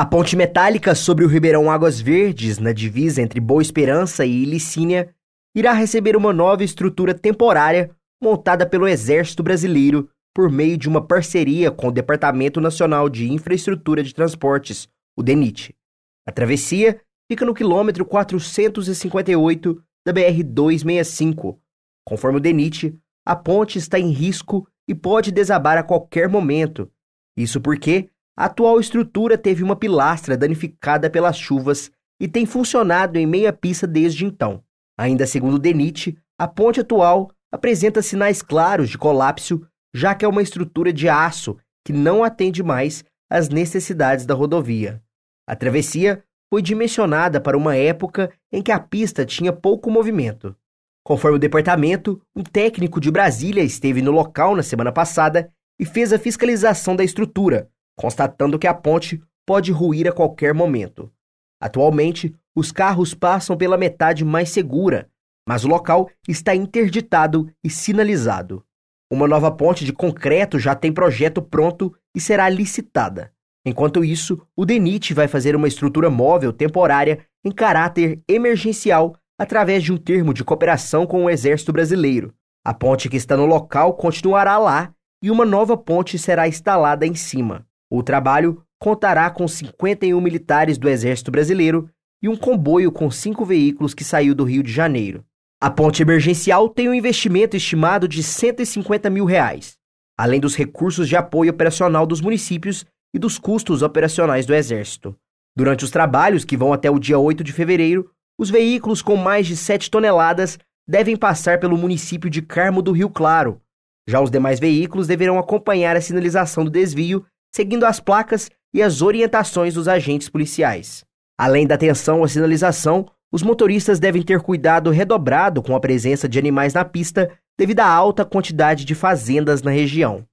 A ponte metálica sobre o Ribeirão Águas Verdes, na divisa entre Boa Esperança e Ilicínia, irá receber uma nova estrutura temporária montada pelo Exército Brasileiro por meio de uma parceria com o Departamento Nacional de Infraestrutura de Transportes, o DENIT. A travessia fica no quilômetro 458 da BR 265. Conforme o DENIT, a ponte está em risco e pode desabar a qualquer momento. Isso porque a atual estrutura teve uma pilastra danificada pelas chuvas e tem funcionado em meia pista desde então. Ainda segundo Denit, a ponte atual apresenta sinais claros de colapso, já que é uma estrutura de aço que não atende mais às necessidades da rodovia. A travessia foi dimensionada para uma época em que a pista tinha pouco movimento. Conforme o departamento, um técnico de Brasília esteve no local na semana passada e fez a fiscalização da estrutura, constatando que a ponte pode ruir a qualquer momento. Atualmente, os carros passam pela metade mais segura, mas o local está interditado e sinalizado. Uma nova ponte de concreto já tem projeto pronto e será licitada. Enquanto isso, o DENIT vai fazer uma estrutura móvel temporária em caráter emergencial através de um termo de cooperação com o Exército Brasileiro. A ponte que está no local continuará lá e uma nova ponte será instalada em cima. O trabalho contará com 51 militares do Exército Brasileiro e um comboio com cinco veículos que saiu do Rio de Janeiro. A ponte emergencial tem um investimento estimado de 150 mil reais, além dos recursos de apoio operacional dos municípios e dos custos operacionais do Exército. Durante os trabalhos, que vão até o dia 8 de fevereiro, os veículos com mais de 7 toneladas devem passar pelo município de Carmo do Rio Claro. Já os demais veículos deverão acompanhar a sinalização do desvio seguindo as placas e as orientações dos agentes policiais. Além da atenção à sinalização, os motoristas devem ter cuidado redobrado com a presença de animais na pista devido à alta quantidade de fazendas na região.